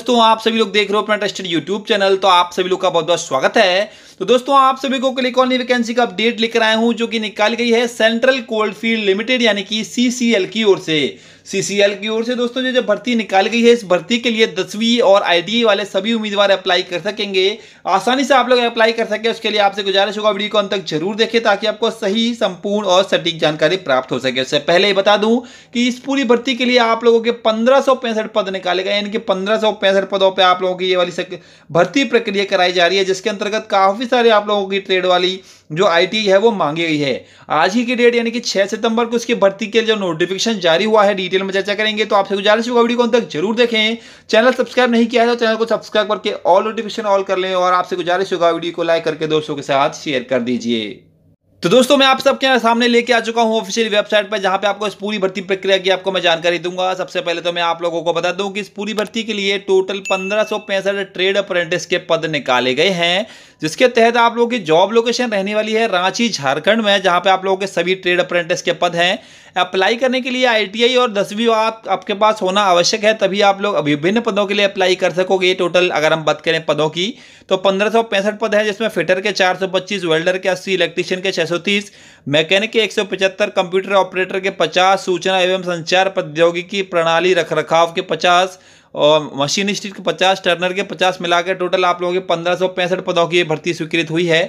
दोस्तों आप सभी लोग देख रहे हो अपना ट्रस्टेड यूट्यूब चैनल तो आप सभी लोग का बहुत बहुत स्वागत है तो दोस्तों आप सभी को ऑन वैकेंसी का अपडेट लेकर आया हूं जो कि निकाली गई है सेंट्रल कोल्ड फील्ड लिमिटेड यानी कि सीसीएल की ओर से सीसीएल की ओर से दोस्तों जो जब भर्ती निकाली गई है इस भर्ती के लिए दसवीं और आई e वाले सभी उम्मीदवार अप्लाई कर सकेंगे आसानी से आप लोग अप्लाई कर सके उसके लिए आपसे गुजारिश होगा वीडियो को अंत तक जरूर देखें ताकि आपको सही संपूर्ण और सटीक जानकारी प्राप्त हो सके उससे पहले ही बता दूं कि इस पूरी भर्ती के लिए आप लोगों के पंद्रह पद निकाले गए यानी कि पंद्रह पदों पर आप लोगों की ये वाली भर्ती प्रक्रिया कराई जा रही है जिसके अंतर्गत काफी सारे आप लोगों की ट्रेड वाली जो आई e है वो मांगी गई है आज ही की डेट यानी कि छह सितंबर को इसकी भर्ती के लिए जो नोटिफिकेशन जारी हुआ है डिटेल डिटेल में चर्चा करेंगे तो आपसे गुजारिश होगा वीडियो को अंत तक जरूर देखें चैनल सब्सक्राइब नहीं किया है तो चैनल को सब्सक्राइब करके ऑल नोटिफिकेशन ऑल कर लें और आपसे गुजारिश होगा वीडियो को लाइक करके दोस्तों के साथ शेयर कर दीजिए तो दोस्तों मैं आप सबके सामने लेके आ चुका हूं ऑफिशियल वेबसाइट पर जहां पे आपको इस पूरी भर्ती प्रक्रिया की आपको मैं जानकारी दूंगा सबसे पहले तो मैं आप लोगों को बता दूं कि इस पूरी भर्ती के लिए टोटल पंद्रह ट्रेड अप्रेंटिस के पद निकाले गए हैं जिसके तहत आप लोगों की जॉब लोकेशन रहने वाली है रांची झारखंड में जहाँ पे आप लोगों के सभी ट्रेड अप्रेंटिस के पद हैं अप्लाई करने के लिए आईटीआई और दसवीं आप आपके पास होना आवश्यक है तभी आप लोग विभिन्न पदों के लिए अप्लाई कर सकोगे टोटल अगर हम बात करें पदों की तो पंद्रह पद हैं जिसमें फिटर के 425 वेल्डर के 80 इलेक्ट्रीशियन के 630 मैकेनिक के 175 कंप्यूटर ऑपरेटर के 50 सूचना एवं संचार प्रौद्योगिकी प्रणाली रख के पचास और मशीन स्टील के पचास टर्नर के पचास मिलाकर टोटल आप लोगों के पंद्रह सौ पैंसठ पदों की भर्ती स्वीकृत हुई है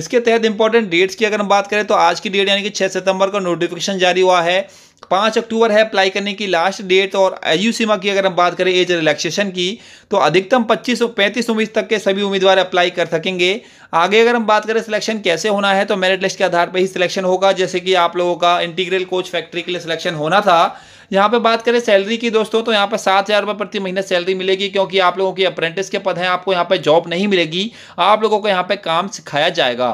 इसके तहत इंपॉर्टेंट डेट्स की अगर हम बात करें तो आज की डेट यानी कि छः सितंबर को नोटिफिकेशन जारी हुआ है पाँच अक्टूबर है अप्लाई करने की लास्ट डेट और आयु सीमा की अगर हम बात करें एज रिलैक्सेशन की तो अधिकतम पच्चीस और पैंतीस उन्नीस तक के सभी उम्मीदवार अप्लाई कर सकेंगे आगे अगर हम बात करें सिलेक्शन कैसे होना है तो मेरिट लिस्ट के आधार पर ही सिलेक्शन होगा जैसे कि आप लोगों का इंटीग्रल कोच फैक्ट्री के लिए सिलेक्शन होना था यहाँ पे बात करें सैलरी की दोस्तों तो यहाँ पे सात हज़ार रुपये प्रति महीने सैलरी मिलेगी क्योंकि आप लोगों की अप्रेंटिस के पद हैं आपको यहाँ पर जॉब नहीं मिलेगी आप लोगों को यहाँ पे काम सिखाया जाएगा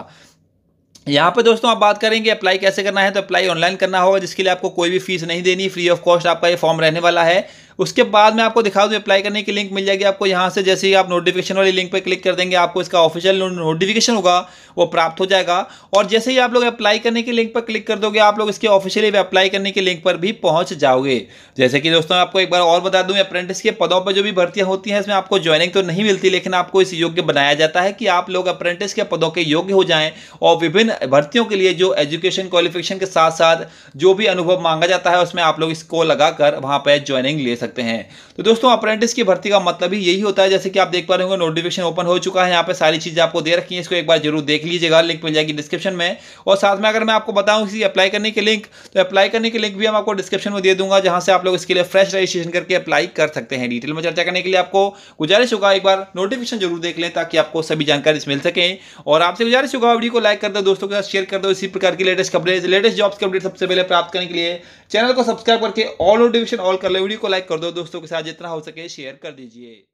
यहाँ पे दोस्तों आप बात करेंगे अप्लाई कैसे करना है तो अप्लाई ऑनलाइन करना होगा जिसके लिए आपको कोई भी फीस नहीं देनी फ्री ऑफ कॉस्ट आपका ये फॉर्म रहने वाला है उसके बाद मैं आपको दिखा दूँ अप्लाई करने की लिंक मिल जाएगी आपको यहाँ से जैसे ही आप नोटिफिकेशन वाली लिंक पर क्लिक कर देंगे आपको इसका ऑफिशियल नोटिफिकेशन होगा वो प्राप्त हो जाएगा और जैसे ही आप लोग अप्लाई करने की लिंक पर क्लिक कर दोगे आप लोग इसके ऑफिशियली अप्लाई करने की लिंक पर भी पहुँच जाओगे जैसे कि दोस्तों आपको एक बार और बता दूँ अप्रेंटिस के पदों पर जो भी भर्तियाँ होती हैं इसमें आपको ज्वाइनिंग तो नहीं मिलती लेकिन आपको इस योग्य बनाया जाता है कि आप लोग अप्रेंटिस के पदों के योग्य हो जाएँ और विभिन्न भर्तियों के लिए जो एजुकेशन क्वालिफिकेशन के साथ साथ जो भी अनुभव मांगा जाता है उसमें आप लोग इसको लगाकर वहां पर ज्वाइनिंग ले सकते सकते हैं तो दोस्तों अप्रेंटिस की भर्ती का मतलब ही यही होता है जैसे कि आप देख पा रहे होंगे नोटिफिकेशन ओपन हो चुका है यहाँ पे सारी चीज़ें आपको दे रखी है इसको एक बार जरूर देख लीजिएगा लिंक मिल जाएगी डिस्क्रिप्शन में और साथ में अगर मैं आपको बताऊँ किसी अप्लाई करने के लिंक तो अप्लाई करने के लिंक भी हम आपको डिस्क्रिप्शन में दे दूंगा जहां से आप लोग इसके लिए फ्रेश रजिस्ट्रेशन करके अप्लाई कर सकते हैं डिटेल में चर्चा करने के लिए आपको गुजारिश होगा एक बार नोटिफिकेशन जरूर देख लें ताकि आपको सभी जानकारी मिल सके और आपसे गुजारिश होगा वीडियो को लाइक कर दो दोस्तों के साथ शेयर कर दो इसी प्रकार की लेटेस्ट खबरें लेटेस्ट जॉब्स के अपडेट सबसे पहले प्राप्त करने के लिए चैनल को सब्सक्राइब करके ऑल नोटिफिकेशन ऑल कर ले वीडियो को लाइक करो दो दोस्तों के साथ जितना हो सके शेयर कर दीजिए